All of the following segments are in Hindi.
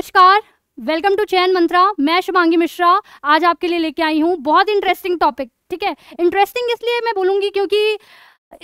नमस्कार वेलकम टू चैन मंत्रा मैं शुभांगी मिश्रा आज आपके लिए लेके आई हूँ बहुत इंटरेस्टिंग टॉपिक ठीक है इंटरेस्टिंग इसलिए मैं बोलूँगी क्योंकि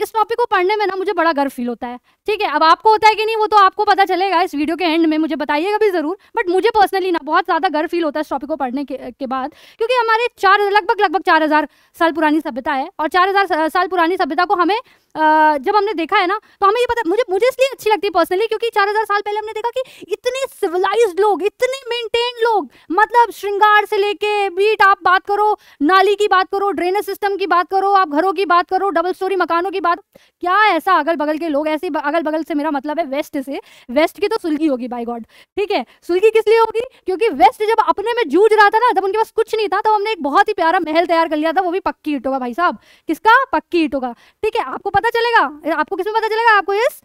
इस टॉपिक को पढ़ने में ना मुझे बड़ा गर्व फील होता है ठीक है अब आपको होता है कि नहीं वो तो आपको पता चलेगा इस वीडियो के एंड में मुझे बताइएगा भी ज़रूर बट मुझे पर्सनली ना बहुत ज़्यादा गर्व फील होता है इस टॉपिक को पढ़ने के, के बाद क्योंकि हमारे चार लगभग लगभग चार हज़ार साल पुरानी सभ्यता है और चार हज़ार साल पुरानी सभ्यता को हमें जब हमने देखा है ना तो हमें ये पता मुझे मुझे इसलिए अच्छी लगती है पर्सनली क्योंकि चार हजार साल पहले हमने देखा कि इतने सिविलाइज लोग इतने मेंटेन लोग मतलब श्रृंगार से लेके बीट आप बात करो नाली की बात करो ड्रेनेज सिस्टम की बात करो आप घरों की बात करो डबल स्टोरी मकानों की बात क्या ऐसा अगल बगल के लोग ऐसे अगल बगल से मेरा मतलब है वेस्ट से वेस्ट की तो सुलगी होगी बाई गॉड ठीक है सुलगी किस लिए होगी क्योंकि वेस्ट जब अपने में जूझ रहा था ना जब उनके पास कुछ नहीं था तब तो हमने एक बहुत ही प्यारा महल तैयार कर लिया था वो भी पक्की ईटों का भाई साहब किसका पक्की ईटों का ठीक है आपको पता पता चलेगा आपको किसमें पता चलेगा आपको इस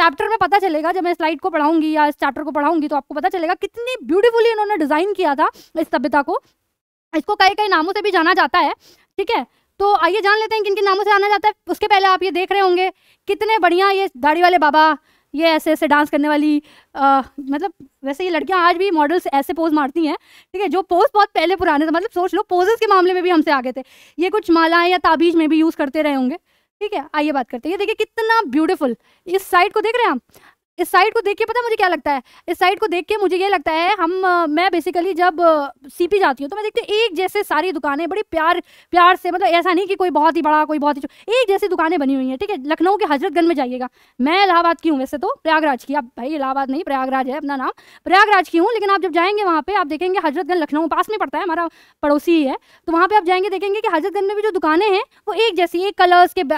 चैप्टर में पता चलेगा जब मैं स्लाइड को पढ़ाऊंगी या इस चैप्टर को पढ़ाऊंगी तो आपको पता चलेगा कितनी ब्यूटीफुली इन्होंने डिज़ाइन किया था इस सभ्यता को इसको कई कई नामों से भी जाना जाता है ठीक है तो आइए जान लेते हैं किन किन नामों से जाना जाता है उसके पहले आप ये देख रहे होंगे कितने बढ़िया ये दाढ़ी वाले बाबा ये ऐसे ऐसे डांस करने वाली आ, मतलब वैसे ये लड़कियां आज भी मॉडल्स ऐसे पोज मारती हैं ठीक है जो पोज बहुत पहले पुराने थे मतलब सोच लो पोजेस के मामले में भी हमसे आगे थे ये कुछ मालाएं या ताबीज में भी यूज़ करते रहे होंगे ठीक है आइए बात करते हैं ये देखिए कितना ब्यूटीफुल इस साइड को देख रहे हैं आप इस साइड को देख के पता मुझे क्या लगता है इस साइड को देख के मुझे ये लगता है हम मैं बेसिकली जब सीपी जाती हूँ तो मैं देखती हूँ एक जैसे सारी दुकानें बड़ी प्यार प्यार से मतलब ऐसा नहीं कि कोई बहुत ही बड़ा कोई बहुत ही एक जैसी दुकानें बनी हुई हैं ठीक है लखनऊ के हजरतगंज में जाइएगा मैं इलाहाबाद की हूँ वैसे तो प्रयागराज की आप भाई इलाहाबाद नहीं प्रयागराज है अपना नाम प्रयागराज की हूँ लेकिन आप जब जाएंगे वहाँ पर आप देखेंगे हजरतगंज लखनऊ पास में पड़ता है हमारा पड़ोसी ही है तो वहाँ पर आप जाएंगे देखेंगे कि हजरतगंज में भी जो दुकानें हैं वो एक जैसी एक कलर्स के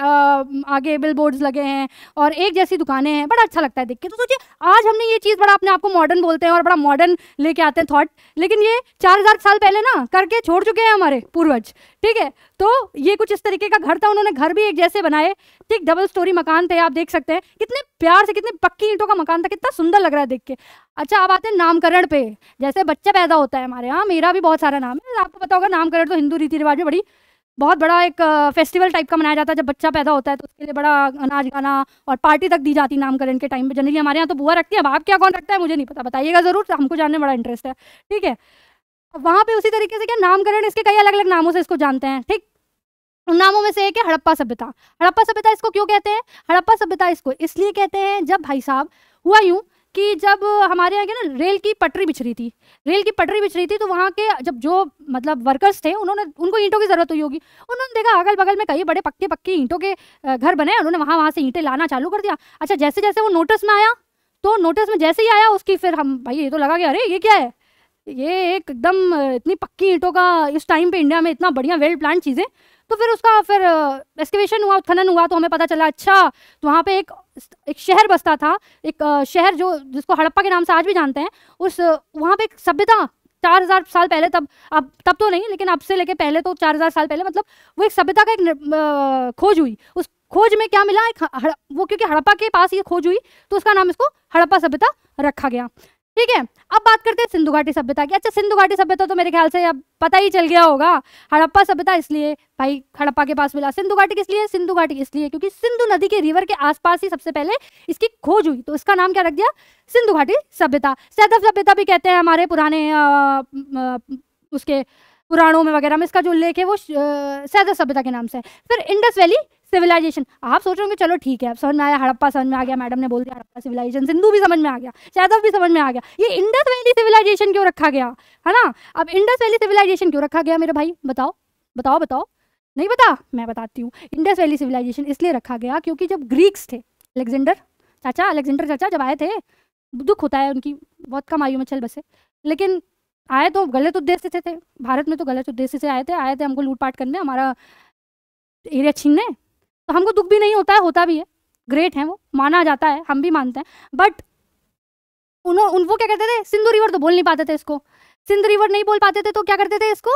आगे बिल लगे हैं और एक जैसी दुकानें हैं बड़ा अच्छा लगता है देख रखे तो सोचिए आज हमने ये चीज़ बड़ा अपने आप को मॉडर्न बोलते हैं और बड़ा मॉडर्न लेके आते हैं थॉट लेकिन ये चार हज़ार साल पहले ना करके छोड़ चुके हैं हमारे पूर्वज ठीक है तो ये कुछ इस तरीके का घर था उन्होंने घर भी एक जैसे बनाए ठीक डबल स्टोरी मकान थे आप देख सकते हैं कितने प्यार से कितने पक्की ईंटों का मकान था कितना सुंदर लग रहा है देख के अच्छा अब आते हैं नामकरण पे जैसे बच्चा पैदा होता है हमारे यहाँ मेरा भी बहुत सारा नाम है आपको पता होगा नामकरण तो हिंदू रीति रिवाज में बड़ी बहुत बड़ा एक फेस्टिवल टाइप का मनाया जाता है जब बच्चा पैदा होता है तो उसके लिए बड़ा अनाज गाना और पार्टी तक दी जाती है नामकरण के टाइम पे जनरली हमारे यहाँ तो बुआ रखती है अब आप क्या कौन रखता है मुझे नहीं पता बताइएगा ज़रूर हमको जानने बड़ा इंटरेस्ट है ठीक है वहाँ पे उसी तरीके से क्या नामकरण इसके कई अलग अलग नामों से इसको जानते हैं ठीक उन नामों में से एक है हड़प्पा सभ्यता हड़प्पा सभ्यता इसको क्यों कहते हैं हड़प्पा सभ्यता इसको इसलिए कहते हैं जब भाई साहब हुआ यूँ कि जब हमारे यहाँ के ना रेल की पटरी बिछ रही थी रेल की पटरी बिछ रही थी तो वहाँ के जब जो मतलब वर्कर्स थे उन्होंने उनको ईंटों की ज़रूरत हुई होगी उन्होंने देखा अगल बगल में कई बड़े पक्के पक्के ईंटों के घर बनाए उन्होंने वहाँ वहाँ से ईंटें लाना चालू कर दिया अच्छा जैसे जैसे वो नोटिस में आया तो नोटिस में जैसे ही आया उसकी फिर हम भाई ये तो लगा कि अरे ये क्या है ये एकदम इतनी पक्की ईंटों का इस टाइम पे इंडिया में इतना बढ़िया वेल प्लान चीज़ें तो फिर उसका फिर एक्सकेवेशन हुआ उत्खनन हुआ तो हमें पता चला अच्छा तो वहाँ पे एक एक शहर बसता था एक शहर जो जिसको हड़प्पा के नाम से आज भी जानते हैं उस वहाँ पे एक सभ्यता चार हजार साल पहले तब अब तब तो नहीं लेकिन अब से लेके पहले तो चार हजार साल पहले मतलब वो एक सभ्यता का एक खोज हुई उस खोज में क्या मिला एक हड़, वो क्योंकि हड़प्पा के पास ये खोज हुई तो उसका नाम इसको हड़प्पा सभ्यता रखा गया ठीक है अब बात करते हैं सिंधु घाटी सभ्यता की अच्छा सिंधु घाटी सभ्यता तो मेरे ख्याल से अब पता ही चल गया होगा हड़प्पा सभ्यता इसलिए भाई हड़प्पा के पास मिला सिंधु घाटी किस लिए सिंधु घाटी इसलिए क्योंकि सिंधु नदी के रिवर के आसपास ही सबसे पहले इसकी खोज हुई तो इसका नाम क्या रख दिया सिंधु घाटी सभ्यता सैदव सभ्यता भी कहते हैं हमारे पुराने उसके पुराणों में वगैरह में इसका जो उल्लेख है वो सैदव सभ्यता के नाम से फिर इंडस वैली सिविलाइजेशन आप सोच रहे हो चलो ठीक है समझ में आया हड़प्पा समझ में आ गया मैडम ने बोल दिया हड़प्पा सिविलाइजेशन सिंधु भी समझ में आ गया यादव भी समझ में आ गया ये इंडस वैली सिविलाइजेशन क्यों रखा गया है ना अब इंडस वैली सिविलाइजेशन क्यों रखा गया मेरे भाई बताओ बताओ बताओ नहीं बता मैं बताती हूँ इंडस वैली सिविलाइजेशन इसलिए रखा गया क्योंकि जब ग्रीक्स थे अलेक्जेंडर चाचा अलेक्जेंडर चाचा जब आए थे दुख होता है उनकी बहुत कम आयु में चल बसे लेकिन आए तो गलत उद्देश्य से थे भारत में तो गलत उद्देश्य से आए थे आए थे हमको लूटपाट करने हमारा एरिया छीनने तो हमको दुख भी नहीं होता है होता भी है ग्रेट है वो माना जाता है हम भी मानते हैं बट उन्हों उन वो क्या करते थे सिंधु रिवर तो बोल नहीं पाते थे इसको सिंधु रिवर नहीं बोल पाते थे तो क्या करते थे इसको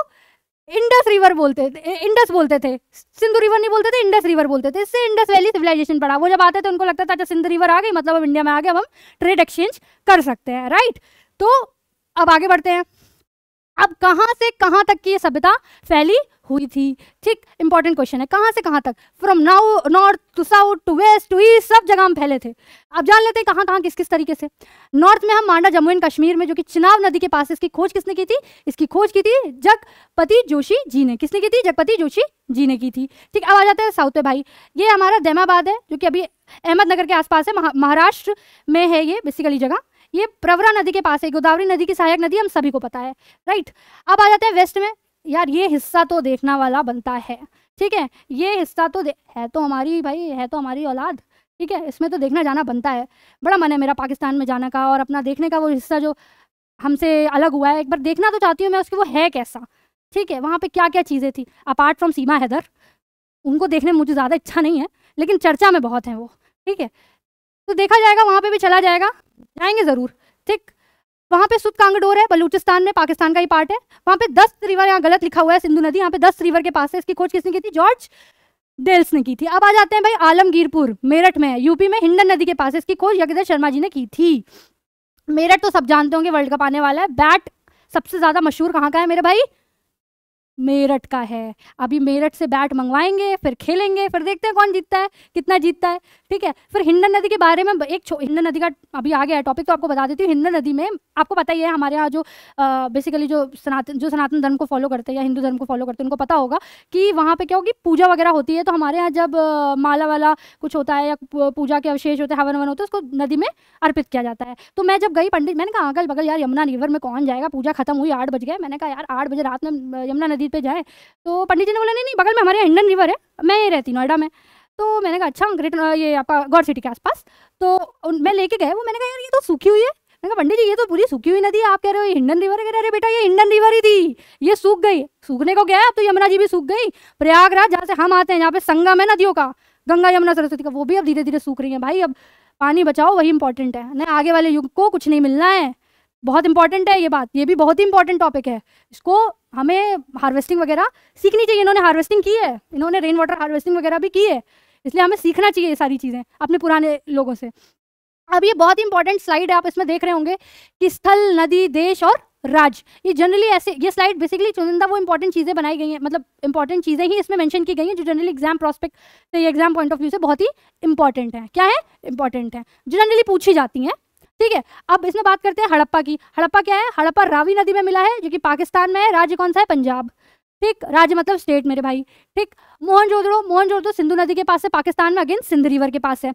इंडस रिवर बोलते थे इंडस बोलते थे सिंधु रिवर नहीं बोलते थे इंडस रिवर बोलते थे इससे इंडस वैली सिविलाइजेशन पड़ा वो जब आते थे उनको लगता था अच्छा सिंधु रिवर आ गई मतलब अब इंडिया में आ गए अब हम ट्रेड एक्सचेंज कर सकते हैं राइट तो अब आगे बढ़ते हैं अब कहाँ से कहाँ तक की ये सभ्यता फैली हुई थी ठीक इंपॉर्टेंट क्वेश्चन है कहाँ से कहाँ तक from now north to south to west to east सब जगह हम फैले थे अब जान लेते हैं कहाँ कहाँ किस किस तरीके से नॉर्थ में हम मांडा जम्मू एंड कश्मीर में जो कि चिनाव नदी के पास इसकी खोज किसने की थी इसकी खोज की थी जगपति जोशी जी ने किसने की थी जगपति जोशी जी ने की थी ठीक अब आ जाते हैं साउथ पे भाई ये हमारा दैमाबाद है जो कि अभी अहमदनगर के आसपास है महाराष्ट्र में है ये बेसिकली जगह ये प्रवरा नदी के पास है गोदावरी नदी की सहायक नदी हम सभी को पता है राइट अब आ जाते हैं वेस्ट में यार ये हिस्सा तो देखना वाला बनता है ठीक है ये हिस्सा तो है तो हमारी भाई है तो हमारी औलाद ठीक है इसमें तो देखना जाना बनता है बड़ा मन है मेरा पाकिस्तान में जाने का और अपना देखने का वो हिस्सा जो हमसे अलग हुआ है एक बार देखना तो चाहती हूँ मैं उसके वो है कैसा ठीक है वहाँ पे क्या क्या चीज़ें थी अपार्ट फ्रॉम सीमा हैदर उनको देखने में मुझे ज़्यादा इच्छा नहीं है लेकिन चर्चा में बहुत हैं वो ठीक है तो देखा जाएगा वहाँ पे भी चला जाएगा जाएंगे ज़रूर ठीक वहाँ पे सुत कांगडोर है बलूचिस्तान में पाकिस्तान का ही पार्ट है वहाँ पे दस रिवर यहाँ गलत लिखा हुआ है सिंधु नदी यहाँ पे दस रिवर के पास है इसकी खोज किसने की थी जॉर्ज डेल्स ने की थी अब आ जाते हैं भाई आलमगीरपुर मेरठ में यूपी में हिंडन नदी के पास इसकी खोज यज्ञ शर्मा जी ने की थी मेरठ तो सब जानते होंगे वर्ल्ड कप आने वाला है बैट सबसे ज़्यादा मशहूर कहाँ का है मेरे भाई मेरठ का है अभी मेरठ से बैट मंगवाएंगे फिर खेलेंगे फिर देखते हैं कौन जीतता है कितना जीतता है ठीक है फिर हिंडन नदी के बारे में एक हिंडन नदी का अभी आ गया है टॉपिक तो आपको बता देती हूँ हिंडन नदी में आपको पता ही है हमारे यहाँ जो बेसिकली जो सनातन जो सनातन धर्म को फॉलो करते हैं या हिंदू धर्म को फॉलो करते हैं उनको पता होगा कि वहाँ पर क्या होगी पूजा वगैरह होती है तो हमारे यहाँ जब माला वाला कुछ होता है या पूजा के अवशेष होते हैं हवन वन होते हैं उसको नदी में अर्पित किया जाता है तो मैं जब गई पंडित मैंने कहा अगल बगल यार यमुना रिवर में कौन जाएगा पूजा खत्म हुई आठ बज गए मैंने कहा यार आठ बजे रात में यमुना नदी नदी पे जाए तो पंडित जी ने बोला नहीं नहीं बगल में हमारे हिंडन रिवर है मैं ये रहती नोएडा में तो मैंने कहा अच्छा ग्रेट ये आपका गौर सिटी के आसपास तो मैं लेके गए वो मैंने कहा यार ये तो सूखी हुई है मैंने कहा पंडित जी ये तो पूरी सूखी हुई नदी है आप कह रहे हो हिंडन रिवर कह रहे अरे बेटा ये हिंडन रिवर ही थी ये सूख गई सूखने को गया अब तो यमुना जी भी सूख गई प्रयागराज जहाँ से हम आते हैं यहाँ पे संगम है नदियों का गंगा यमुना सरस्वती का वो भी अब धीरे धीरे सूख रही है भाई अब पानी बचाओ वही इंपॉर्टेंट है ना आगे वाले युग को कुछ नहीं मिलना है बहुत इंपॉर्टेंट है ये बात ये भी बहुत ही इंपॉर्टेंट टॉपिक है इसको हमें हार्वेस्टिंग वगैरह सीखनी चाहिए इन्होंने हार्वेस्टिंग की है इन्होंने रेन वाटर हार्वेस्टिंग वगैरह भी की है इसलिए हमें सीखना चाहिए ये सारी चीज़ें अपने पुराने लोगों से अब ये बहुत इंपॉर्टेंट स्लाइड है आप इसमें देख रहे होंगे कि स्थल नदी देश और राज ये जनरली ऐसे ये स्लाइड बेसिकली चुनिंदा वो इंपॉर्टेंट चीज़ें बनाई गई हैं मतलब इंपॉर्टेंट चीज़ें ही इसमें मेंशन की गई हैं जो जनरली एग्जाम प्रॉस्पेक्ट से एग्जाम पॉइंट ऑफ व्यू से बहुत ही इंपॉर्टेंट है क्या है इंपॉर्टेंट है जनरली पूछी जाती हैं ठीक है अब इसमें बात करते हैं हड़प्पा की हड़प्पा क्या है हड़प्पा रावी नदी में मिला है जो कि पाकिस्तान में है राज्य कौन सा है पंजाब ठीक राज्य मतलब स्टेट मेरे भाई ठीक मोहन जोधड़ो मोहन जोधड़ो सिंधु नदी के पास है पाकिस्तान में अगेन सिंध रिवर के पास है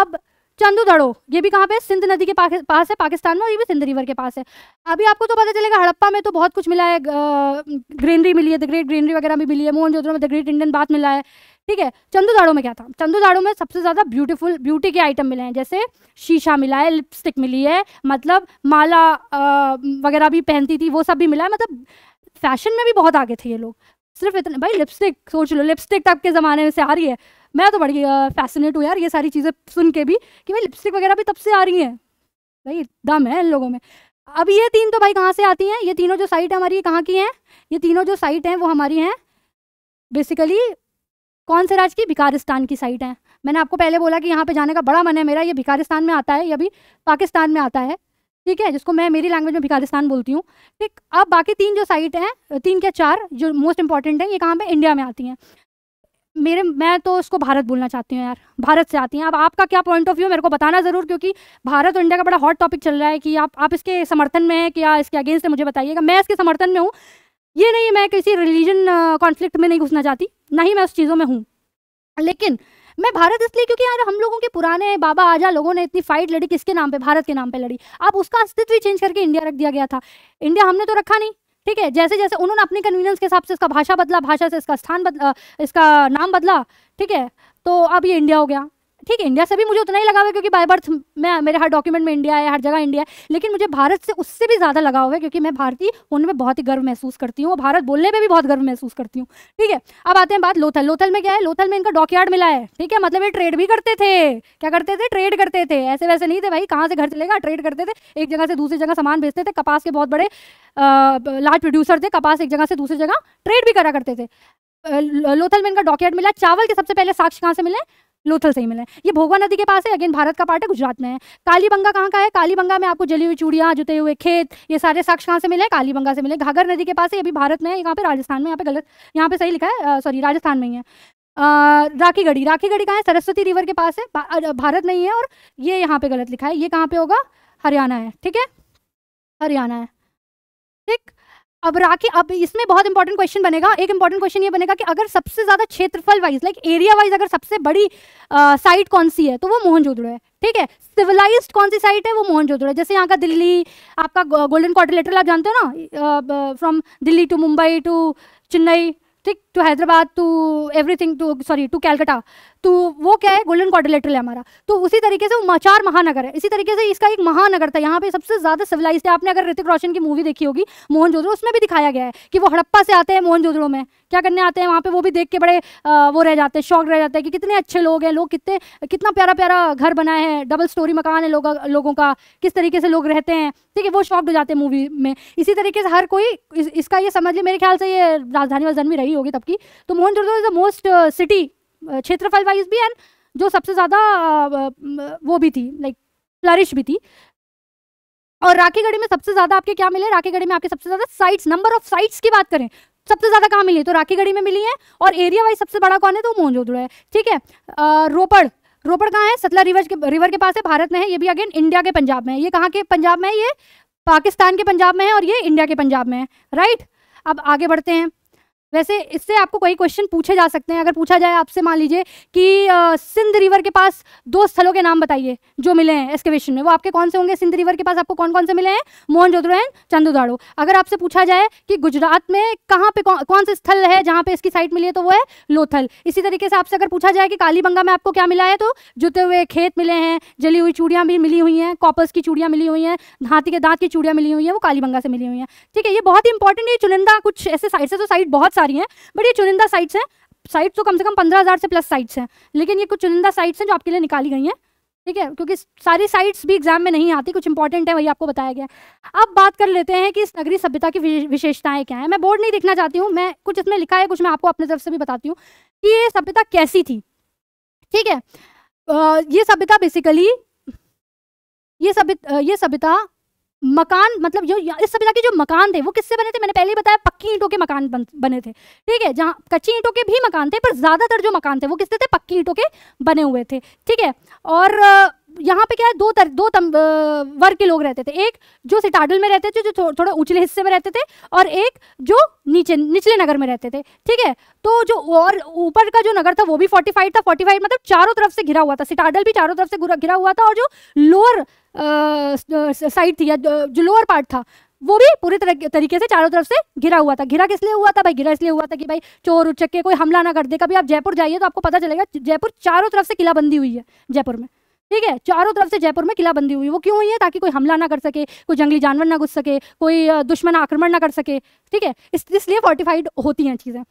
अब चंदू दड़ो ये भी कहाँ पे सिंध नदी के पास है पाकिस्तान में और ये भी सिंध रिवर के पास है अभी आपको तो पता चलेगा हड़प्पा में तो बहुत कुछ मिला है ग्रीनरी मिली है द ग्रेट ग्रीनरी वगैरह भी मिली है मोहन जोधड़ो में द ग्रेट इंडियन बात मिला है ठीक है चंदूदाड़ों में क्या था चंदूदाड़ों में सबसे ज़्यादा ब्यूटीफुल ब्यूटी के आइटम मिले हैं जैसे शीशा मिला है लिपस्टिक मिली है मतलब माला वगैरह भी पहनती थी वो सब भी मिला है मतलब फैशन में भी बहुत आगे थे ये लोग सिर्फ इतने भाई लिपस्टिक सोच लो लिपस्टिक तब के ज़माने में से आ रही है मैं तो बड़ी फैसिनेट हूँ यार ये सारी चीज़ें सुन के भी कि भाई लिपस्टिक वगैरह भी तब से आ रही हैं भाई दम है इन लोगों में अब ये तीन तो भाई कहाँ से आती हैं ये तीनों जो साइट हमारी कहाँ की हैं ये तीनों जो साइट हैं वो हमारी हैं बेसिकली कौन से राज्य की भिकारिस्तान की साइड है मैंने आपको पहले बोला कि यहाँ पे जाने का बड़ा मन है मेरा ये भिकारिस्तान में आता है ये भी पाकिस्तान में आता है ठीक है जिसको मैं मेरी लैंग्वेज में भिकारिस्तान बोलती हूँ ठीक अब बाकी तीन जो साइट हैं तीन क्या चार जो मोस्ट इंपॉर्टेंट है ये कहाँ पे इंडिया में आती हैं मेरे मैं तो उसको भारत बोलना चाहती हूँ यार भारत से आती हैं अब आपका क्या पॉइंट ऑफ व्यू मेरे को बताना ज़रूर क्योंकि भारत और इंडिया का बड़ा हॉट टॉपिक चल रहा है कि आप आप इसके समर्थन में हैं कि या इसके अगेंस्ट है मुझे बताइएगा मैं इसके समर्थन में हूँ ये नहीं मैं किसी रिलीजन कॉन्फ्लिक्ट में नहीं घुसना चाहती ना ही मैं उस चीज़ों में हूँ लेकिन मैं भारत इसलिए क्योंकि यार हम लोगों के पुराने बाबा आजा लोगों ने इतनी फाइट लड़ी किसके नाम पे भारत के नाम पे लड़ी अब उसका अस्तित्व ही चेंज करके इंडिया रख दिया गया था इंडिया हमने तो रखा नहीं ठीक है जैसे जैसे उन्होंने अपनी कन्वीनियंस के हिसाब से इसका भाषा बदला भाषा से इसका स्थान बदला इसका नाम बदला ठीक है तो अब ये इंडिया हो गया ठीक है इंडिया से भी मुझे उतना ही लगा हुआ है क्योंकि बाय बर्थ मैं मेरे हर डॉक्यूमेंट में इंडिया है हर जगह इंडिया है लेकिन मुझे भारत से उससे भी ज़्यादा लगाव है क्योंकि मैं भारतीय होने में बहुत ही गर्व महसूस करती हूँ और भारत बोलने में भी बहुत गर्व महसूस करती हूँ ठीक है अब आते हैं बात लोथल लोथल में क्या है लोथल में इनका डॉकयार्ड मिला है ठीक है मतलब ये ट्रेड भी करते थे क्या करते थे ट्रेड करते थे ऐसे वैसे नहीं थे भाई कहाँ से घर चलेगा ट्रेड करते थे एक जगह से दूसरी जगह सामान भेजते थे कपास के बहुत बड़े लार्ज प्रोड्यूसर थे कपास एक जगह से दूसरी जगह ट्रेड भी करा करते थे लोथल में इनका डॉकयार्ड मिला चावल के सबसे पहले साक्ष्य कहाँ से मिले लोथल ही मिले ये भोगवा नदी के पास है अगेन भारत का पार्ट है गुजरात में है कालीबंगा कहाँ का है कालीबंगा में आपको जली हुई चूड़ियाँ जुते हुए खेत ये सारे साक्ष कहाँ से मिले कालीबंगा से मिले घाघर नदी के पास है ये भी भारत में है यहाँ पे राजस्थान में यहाँ पे गलत यहाँ पे सही लिखा है सॉरी राजस्थान में ही है राखी गढ़ी राखी गढ़ी कहाँ है सरस्वती रिवर के पास है भारत नहीं है और ये यहाँ पे गलत लिखा है ये कहाँ पे होगा हरियाणा है ठीक है हरियाणा है ठीक अब राके अब इसमें बहुत इंपॉर्टेंट क्वेश्चन बनेगा एक इंपॉर्टेंट क्वेश्चन ये बनेगा कि अगर सबसे ज्यादा क्षेत्रफल वाइज लाइक एरिया वाइज अगर सबसे बड़ी साइट कौन सी है तो वो मोहनजोदड़ो है ठीक है सिविलाइज्ड कौन सी साइट है वो मोहनजोदड़ो है जैसे यहाँ का दिल्ली आपका गोल्डन क्वार्टर आप जानते हो ना from Delhi to Mumbai to Chennai ठीक to Hyderabad to everything to sorry to Calcutta तो वो क्या है गोल्डन क्वाड्रिलेटरल है हमारा तो उसी तरीके से वो चार महानगर है इसी तरीके से इसका एक महानगर था यहाँ पे सबसे ज़्यादा सिविलाइज है आपने अगर ऋतिक रोशन की मूवी देखी होगी मोहन जोधड़ो उसमें भी दिखाया गया है कि वो हड़प्पा से आते हैं मोहन में क्या करने आते हैं वहाँ पे वो भी देख के बड़े वो रह जाते हैं शौक रह जाते हैं कि कितने अच्छे लोग हैं लोग कितने कितना प्यारा प्यारा घर बनाए हैं डबल स्टोरी मकान है लोगों का किस तरीके से लोग रहते हैं ठीक है वो शौक हो जाते हैं मूवी में इसी तरीके से हर कोई इसका ये समझ ले मेरे ख्याल से ये राजधानी जन्मी रही होगी तब की तो Mohenjodaro is the most city क्षेत्रफल वाइज भी एंड जो सबसे ज़्यादा वो भी थी लाइक फ्लरिश भी थी और राखीगढ़ी में सबसे ज़्यादा आपके क्या मिले राखीगढ़ी में आपके सबसे ज़्यादा साइट्स नंबर ऑफ साइट्स की बात करें सबसे ज़्यादा कहाँ मिली है तो राखीगढ़ी में मिली है और एरिया वाइज सबसे बड़ा कौन है तो मोहनजोदड़ो है ठीक है रोपड़ रोपड़ कहाँ है सतला रिवर के रिवर के पास है भारत में है ये भी अगेन इंडिया के पंजाब में है ये कहाँ के पंजाब में है ये पाकिस्तान के पंजाब में है और ये इंडिया के पंजाब में है राइट अब आगे बढ़ते हैं वैसे इससे आपको कई क्वेश्चन पूछे जा सकते हैं अगर पूछा जाए आपसे मान लीजिए कि सिंध रिवर के पास दो स्थलों के नाम बताइए जो मिले हैं एक्सकेवेशन में वो आपके कौन से होंगे सिंध रिवर के पास आपको कौन कौन से मिले हैं मोहन जोधरो एंड चंदूदाड़ो अगर आपसे पूछा जाए कि गुजरात में कहाँ पे कौन, कौन से स्थल है जहाँ पे इसकी साइट मिली है तो वो है लोथल इसी तरीके से आपसे अगर पूछा जाए कि कालीबंगा में आपको क्या मिला है तो जुते हुए खेत मिले हैं जली हुई चूड़ियाँ भी मिली हुई हैं कॉपर्स की चूड़ियाँ मिली हुई हैं हाथी के दाँत की चूड़ियाँ मिली हुई हैं वो कालीबंगा से मिली हुई हैं ठीक है ये बहुत ही इंपॉर्टेंट है चुनिंदा कुछ ऐसे साइड से तो साइट बहुत सारी हैं बट ये चुनिंदा साइट्स हैं साइट्स तो कम से कम पंद्रह हज़ार से प्लस साइट्स हैं लेकिन ये कुछ चुनिंदा साइट्स हैं जो आपके लिए निकाली गई हैं ठीक है क्योंकि सारी साइट्स भी एग्जाम में नहीं आती कुछ इंपॉर्टेंट है वही आपको बताया गया अब बात कर लेते हैं कि इस नगरी सभ्यता की विशेषताएं क्या है मैं बोर्ड नहीं देखना चाहती हूँ मैं कुछ इसमें लिखा है कुछ मैं आपको अपने तरफ से भी बताती हूँ कि ये सभ्यता कैसी थी ठीक है ये सभ्यता बेसिकली ये सभ्य ये सभ्यता मकान मतलब जो इस सभ्यता के जो मकान थे वो किससे बने थे मैंने पहले ही बताया पक्की ईंटों के मकान बन, बने थे ठीक है जहाँ कच्ची ईंटों के भी मकान थे पर ज़्यादातर जो मकान थे वो किससे थे पक्की ईंटों के बने हुए थे ठीक है और यहाँ पे क्या है दो तर, दो वर्ग के लोग रहते थे एक जो सिटाडल में रहते थे जो थो, थोड़े ऊंचले हिस्से में रहते थे और एक जो नीचे निचले नगर में रहते थे ठीक है तो जो और ऊपर का जो नगर था वो भी फोर्टिफाइड था फोर्टिफाइड मतलब चारों तरफ से घिरा हुआ था सिटाडल भी चारों तरफ से घिरा हुआ था और जो लोअर साइड थी या जो लोअर पार्ट था वो भी पूरे तरीके से चारों तरफ से घिरा हुआ था घिरा किस लिए हुआ था भाई घिरा इसलिए हुआ था कि भाई चोर उचक के कोई हमला ना कर दे कभी आप जयपुर जाइए तो आपको पता चलेगा जयपुर चारों तरफ से किलाबंदी हुई है जयपुर में ठीक है चारों तरफ से जयपुर में किला बंदी हुई वो क्यों हुई है ताकि कोई हमला ना कर सके कोई जंगली जानवर ना घुस सके कोई दुश्मन आक्रमण ना कर सके ठीक है इस, इसलिए फोर्टिफाइड होती हैं चीज़ें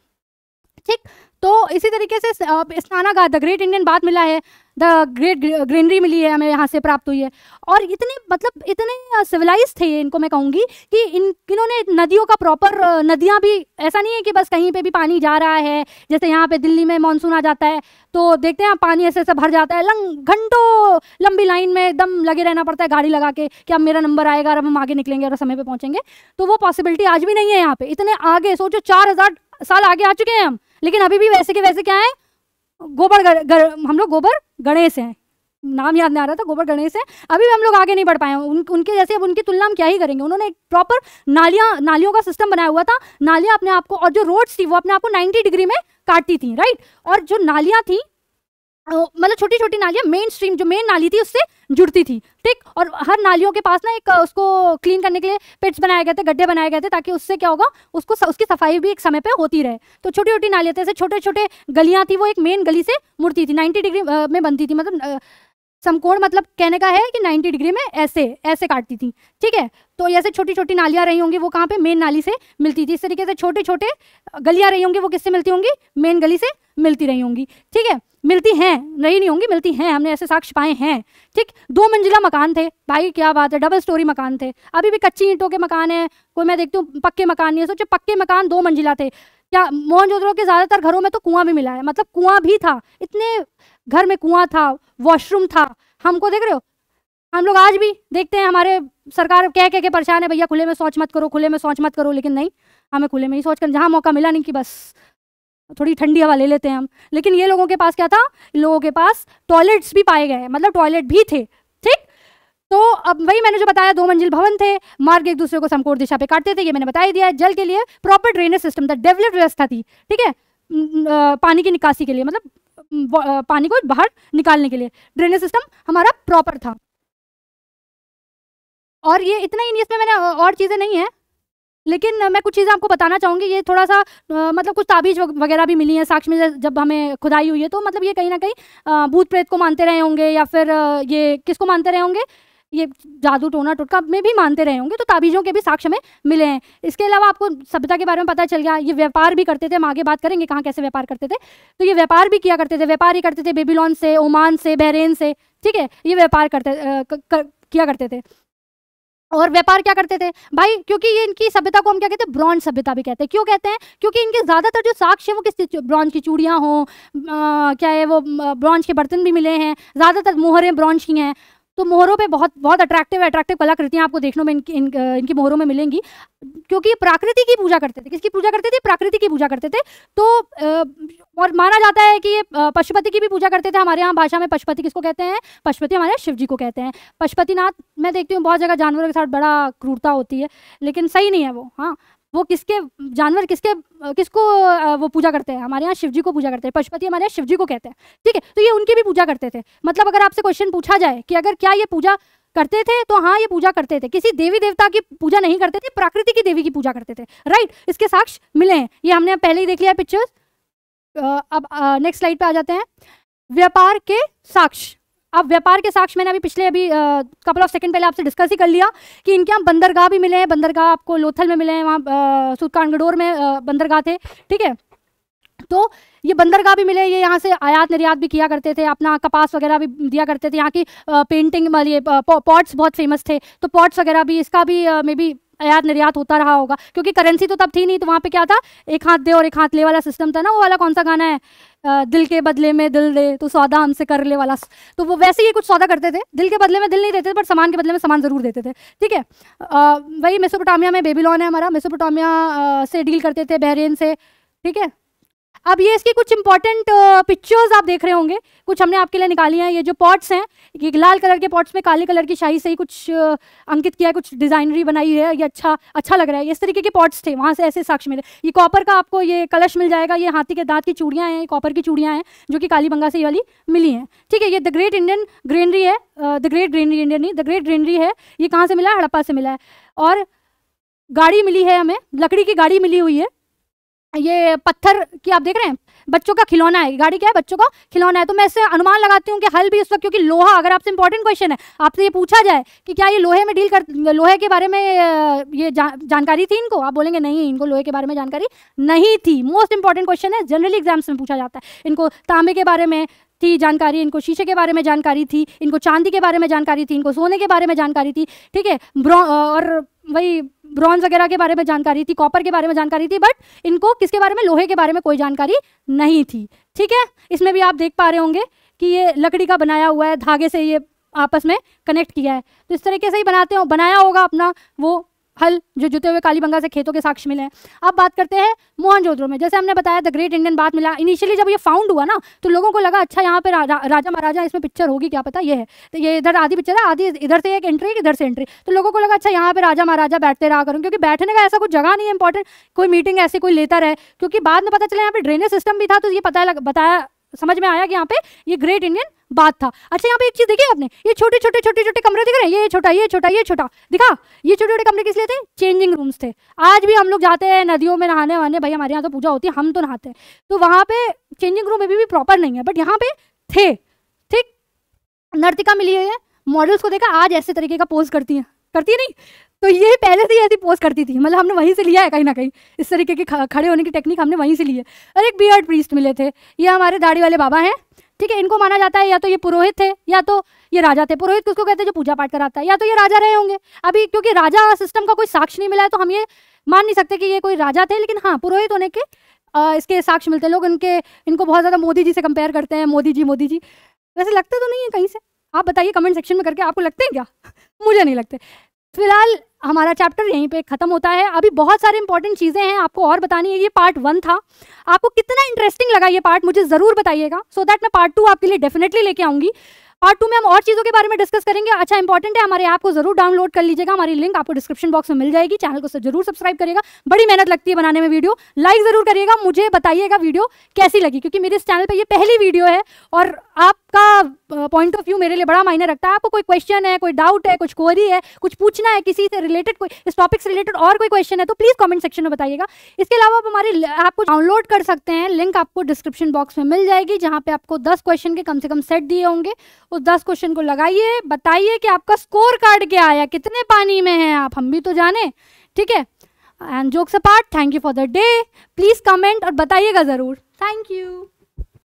ठीक तो इसी तरीके से स्नानागार द ग्रेट इंडियन बात मिला है द ग्रेट ग्रीनरी मिली है हमें यहाँ से प्राप्त हुई है और इतने मतलब इतने सिविलाइज थे इनको मैं कहूँगी कि इन इन्होंने नदियों का प्रॉपर नदियाँ भी ऐसा नहीं है कि बस कहीं पर भी पानी जा रहा है जैसे यहाँ पे दिल्ली में मानसून आ जाता है तो देखते हैं पानी ऐसे ऐसे भर जाता है लंग घंटों लंबी लाइन में एकदम लगे रहना पड़ता है गाड़ी लगा के कि अब मेरा नंबर आएगा और अब हम आगे निकलेंगे और समय पर पहुँचेंगे तो वो पॉसिबिलिटी आज भी नहीं है यहाँ पे इतने आगे सोचो चार हजार साल आगे आ चुके हैं हम लेकिन अभी भी वैसे के वैसे क्या है गोबर गर, गर, हम लोग गोबर गणेश हैं नाम याद नहीं आ रहा था गोबर गणेश है अभी भी हम लोग आगे नहीं बढ़ पाए उन, उनके जैसे अब उनकी तुलना हम क्या ही करेंगे उन्होंने एक प्रॉपर नालियाँ नालियों का सिस्टम बनाया हुआ था नालियाँ अपने आप को और जो रोड्स थी वो अपने आप को नाइन्टी डिग्री में काटती थी राइट और जो नालियाँ थी मतलब छोटी छोटी नालियाँ मेन स्ट्रीम जो मेन नाली थी उससे जुड़ती थी ठीक और हर नालियों के पास ना एक उसको क्लीन करने के लिए पिट्स बनाए गए थे गड्ढे बनाए गए थे ताकि उससे क्या होगा उसको उसकी सफाई भी एक समय पे होती रहे तो छोटी छोटी नालियाँ ऐसे छोटे छोटे गलियाँ थी वो एक मेन गली से मुड़ती थी नाइन्टी डिग्री में बनती थी मतलब समकोण मतलब कहने का है कि नाइन्टी डिग्री में ऐसे ऐसे काटती थी ठीक है तो ऐसे छोटी छोटी नालियाँ रही होंगी वो कहाँ पे मेन नाली से मिलती थी इस तरीके से छोटे छोटे गलियाँ रही होंगी वो किससे मिलती होंगी मेन गली से मिलती रही होंगी ठीक है मिलती हैं नई नहीं होंगी मिलती हैं हमने ऐसे साक्ष्य पाए हैं ठीक दो मंजिला मकान थे भाई क्या बात है डबल स्टोरी मकान थे अभी भी कच्ची ईंटों के मकान हैं कोई मैं देखती हूँ पक्के मकान नहीं है सोचे पक्के मकान दो मंजिला थे क्या मोहन जोदड़ो के ज़्यादातर घरों में तो कुआं भी मिला है मतलब कुआं भी था इतने घर में कुआं था वॉशरूम था हमको देख रहे हो हम लोग आज भी देखते हैं हमारे सरकार कह कह के परेशान है भैया खुले में सोच मत करो खुले में सोच मत करो लेकिन नहीं हमें खुले में ही सोच कर जहाँ मौका मिला नहीं कि बस थोड़ी ठंडी हवा ले लेते हैं हम लेकिन ये लोगों के पास क्या था लोगों के पास टॉयलेट्स भी पाए गए मतलब टॉयलेट भी थे ठीक तो अब वही मैंने जो बताया दो मंजिल भवन थे मार्ग एक दूसरे को समकोर दिशा पे काटते थे ये मैंने बताया दिया जल के लिए प्रॉपर ड्रेनेज सिस्टम था डेवलप्ड व्यवस्था थी ठीक है पानी की निकासी के लिए मतलब पानी को बाहर निकालने के लिए ड्रेनेज सिस्टम हमारा प्रॉपर था और ये इतना ही नहीं इसमें मैंने और चीज़ें नहीं है लेकिन मैं कुछ चीज़ें आपको बताना चाहूँगी ये थोड़ा सा आ, मतलब कुछ ताबीज वगैरह भी मिली है साक्ष में जब हमें खुदाई हुई है तो मतलब ये कहीं ना कहीं भूत प्रेत को मानते रहे होंगे या फिर ये किसको मानते रहे होंगे ये जादू टोना टोटका में भी मानते रहे होंगे तो ताबीजों के भी साक्ष में मिले हैं इसके अलावा आपको सभ्यता के बारे में पता चल गया ये व्यापार भी करते थे हम आगे बात करेंगे कहाँ कैसे व्यापार करते थे तो ये व्यापार भी किया करते थे व्यापार ही करते थे बेबीलोन से ओमान से बहरेन से ठीक है ये व्यापार करते किया करते थे और व्यापार क्या करते थे भाई क्योंकि ये इनकी सभ्यता को हम क्या कहते हैं ब्रॉन्ज सभ्यता भी कहते हैं क्यों कहते हैं क्योंकि इनके ज़्यादातर जो साक्ष्य वो किस ब्रॉन्ज की चूड़ियाँ हों क्या है वो ब्रॉन्ज के बर्तन भी मिले हैं ज़्यादातर मोहरें ब्रॉन्ज की हैं तो मोहरों पे बहुत बहुत अट्रैक्टिव अट्रैक्टिव कलाकृतियाँ आपको देखने में इनकी इन, इनकी मोहरों में मिलेंगी क्योंकि प्रकृति की पूजा करते थे किसकी पूजा करते थे प्रकृति की पूजा करते थे तो और माना जाता है कि ये पशुपति की भी पूजा करते थे हमारे यहाँ भाषा में पशुपति किसको कहते हैं पशुपति हमारे शिव जी को कहते हैं पशुपतिनाथ मैं देखती हूँ बहुत जगह जानवरों के साथ बड़ा क्रूरता होती है लेकिन सही नहीं है वो हाँ वो किसके जानवर किसके किसको वो पूजा करते हैं हमारे यहाँ शिवजी को पूजा करते हैं पशुपति हमारे यहाँ शिव जी को कहते हैं ठीक है तो ये उनकी भी पूजा करते थे मतलब अगर आपसे क्वेश्चन पूछा जाए कि अगर क्या ये पूजा करते थे तो हाँ ये पूजा करते थे किसी देवी देवता की पूजा नहीं करते थे प्राकृतिक की देवी की पूजा करते थे राइट इसके साक्ष मिले हैं ये हमने पहले ही देख लिया पिक्चर्स अब नेक्स्ट स्लाइड पे आ जाते हैं व्यापार के साक्ष्य अब व्यापार के साक्ष्य मैंने अभी पिछले अभी कपल ऑफ सेकंड पहले आपसे डिस्कस ही कर लिया कि इनके यहाँ बंदरगाह भी मिले हैं बंदरगाह आपको लोथल में मिले हैं वहाँ सुल्तानगढ़ोर में बंदरगाह थे ठीक है तो ये बंदरगाह भी मिले ये यहाँ से आयात निर्यात भी किया करते थे अपना कपास वगैरह भी दिया करते थे यहाँ की पेंटिंग वाली पॉट्स बहुत फेमस थे तो पॉट्स वगैरह भी इसका भी मे बी आयात निर्यात होता रहा होगा क्योंकि करेंसी तो तब थी नहीं तो वहाँ पे क्या था एक हाथ दे और एक हाथ ले वाला सिस्टम था ना वो वाला कौन सा गाना है दिल के बदले में दिल दे तो सौदा हमसे कर ले वाला तो वो वैसे ही कुछ सौदा करते थे दिल के बदले में दिल नहीं देते थे बट सामान के बदले में सामान ज़रूर देते थे ठीक है वही मेसोपोटामिया में बेबीलोन है हमारा मेसोपोटामिया से डील करते थे बहरीन से ठीक है अब ये इसकी कुछ इंपॉर्टेंट पिक्चर्स आप देख रहे होंगे कुछ हमने आपके लिए निकाली हैं ये जो पॉट्स हैं ये लाल कलर के पॉट्स में काले कलर की शाही से ही कुछ अंकित किया है कुछ डिज़ाइनरी बनाई है ये अच्छा अच्छा लग रहा है इस तरीके के पॉट्स थे वहाँ से ऐसे साक्ष मिले ये कॉपर का आपको ये कलश मिल जाएगा ये हाथी के दाँत की चूड़ियाँ हैं कॉपर की चूड़ियाँ हैं जो कि काली से ये वाली मिली हैं ठीक है ये द ग्रेट इंडियन ग्रीनरी है द ग्रेट ग्रीनरी इंडियन नहीं द ग्रेट ग्रीनरी है ये कहाँ से मिला है हड़प्पा से मिला है और गाड़ी मिली है हमें लकड़ी की गाड़ी मिली हुई है ये पत्थर की आप देख रहे हैं बच्चों का खिलौना है गाड़ी क्या है बच्चों का खिलौना है तो मैं इससे अनुमान लगाती हूँ कि हल भी इस वक्त क्योंकि लोहा अगर आपसे इंपॉर्टेंट क्वेश्चन है आपसे ये पूछा जाए कि क्या ये लोहे में डील कर लोहे के बारे में ये जा, जानकारी थी इनको आप बोलेंगे नहीं इनको लोहे के बारे में जानकारी नहीं थी मोस्ट इंपॉर्टेंट क्वेश्चन है जनरली एग्जाम्स में पूछा जाता है इनको तांबे के बारे में थी जानकारी इनको शीशे के बारे में जानकारी थी इनको चांदी के बारे में जानकारी थी इनको सोने के बारे में जानकारी थी ठीक है और वही ब्रॉन्ज वगैरह के बारे में जानकारी थी कॉपर के बारे में जानकारी थी बट इनको किसके बारे में लोहे के बारे में कोई जानकारी नहीं थी ठीक है इसमें भी आप देख पा रहे होंगे कि ये लकड़ी का बनाया हुआ है धागे से ये आपस में कनेक्ट किया है तो इस तरीके से ही बनाते हो बनाया होगा अपना वो हल जो जुते हुए काली बंगा से खेतों के साक्ष मिले हैं अब बात करते हैं मोहनजोदड़ो में जैसे हमने बताया द ग्रेट इंडियन बात मिला इनिशियली जब ये फाउंड हुआ ना तो लोगों को लगा अच्छा यहाँ पे रा, रा, राजा महाराजा इसमें पिक्चर होगी क्या पता ये है तो ये इधर आधी पिक्चर है आधी इधर से एक एंट्री इधर से एंट्री तो लोगों को लगा अच्छा यहाँ पे राजा महाराजा बैठते रहा करूँ क्योंकि बैठने का ऐसा कुछ जगह नहीं है इंपॉर्टेंट कोई मीटिंग ऐसी कोई लेता रहे क्योंकि बाद में पता चला यहाँ पे ड्रेनेज सिस्टम भी था तो ये पता बताया समझ में आया कि यहाँ पे ये ग्रेट इंडियन बात था अच्छा यहाँ पे एक चीज देखी आपने ये छोटे छोटे छोटे छोटे कमरे दिख रहे हैं ये छोटा ये छोटा ये छोटा दिखा ये छोटे छोटे कमरे किस लिए थे चेंजिंग रूम्स थे आज भी हम लोग जाते हैं नदियों में नहाने वहाने भाई हमारे यहाँ तो पूजा होती है हम तो नहाते हैं तो वहाँ पे चेंजिंग रूम अभी भी प्रॉपर नहीं है बट यहाँ पे थे ठीक नर्तिका मिली हुई है मॉडल्स को देखा आज ऐसे तरीके का पोज करती है करती है नहीं तो ये पहले से ही ऐसी पोस्ट करती थी मतलब हमने वहीं से लिया है कहीं ना कहीं इस तरीके की खड़े होने की टेक्निक हमने वहीं से ली है और एक बियर्ड प्रीस्ट मिले थे ये हमारे दाढ़ी वाले बाबा हैं ठीक है इनको माना जाता है या तो ये पुरोहित थे या तो ये राजा थे पुरोहित किसको कहते हैं जो पूजा पाठ कराता है या तो ये राजा रहे होंगे अभी क्योंकि राजा सिस्टम का कोई साक्ष नहीं मिला है तो हम ये मान नहीं सकते कि ये कोई राजा थे लेकिन हाँ पुरोहित होने के आ, इसके साक्ष्य मिलते हैं लोग इनके इनको बहुत ज़्यादा मोदी जी से कंपेयर करते हैं मोदी जी मोदी जी वैसे लगते तो नहीं है कहीं से आप बताइए कमेंट सेक्शन में करके आपको लगते हैं क्या मुझे नहीं लगते फिलहाल हमारा चैप्टर यहीं पे ख़त्म होता है अभी बहुत सारे इंपॉर्टेंट चीज़ें हैं आपको और बतानी है ये पार्ट वन था आपको कितना इंटरेस्टिंग लगा ये पार्ट मुझे ज़रूर बताइएगा सो so दैट मैं पार्ट टू आपके लिए डेफिनेटली लेके आऊँगी पार्ट टू में हम और चीज़ों के बारे में डिस्कस करेंगे अच्छा इंपॉर्टेंट है हमारे ऐप को जरूर डाउनलोड कर लीजिएगा हमारी लिंक आपको डिस्क्रिप्शन बॉक्स में मिल जाएगी चैनल को जरूर सब्सक्राइब करेगा बड़ी मेहनत लगती है बनाने में वीडियो लाइक जरूर करिएगा मुझे बताइएगा वीडियो कैसी लगी क्योंकि मेरे इस चैनल पर यह पहली वीडियो है और आपका पॉइंट ऑफ व्यू मेरे लिए बड़ा मायने रखता है आपको कोई क्वेश्चन है कोई डाउट है कुछ क्वेरी है कुछ पूछना है किसी से रिलेटेड कोई इस टॉपिक से रिलेटेड और कोई क्वेश्चन है तो प्लीज़ कमेंट सेक्शन में बताइएगा इसके अलावा आप हमारे ऐप को डाउनलोड कर सकते हैं लिंक आपको डिस्क्रिप्शन बॉक्स में मिल जाएगी जहाँ पे आपको दस क्वेश्चन के कम से कम सेट दिए होंगे उस दस क्वेश्चन को लगाइए बताइए कि आपका स्कोर कार्ड क्या आया कितने पानी में है आप हम भी तो जाने ठीक है and jokes apart thank you for the day please comment और बताइएगा ज़रूर थैंक यू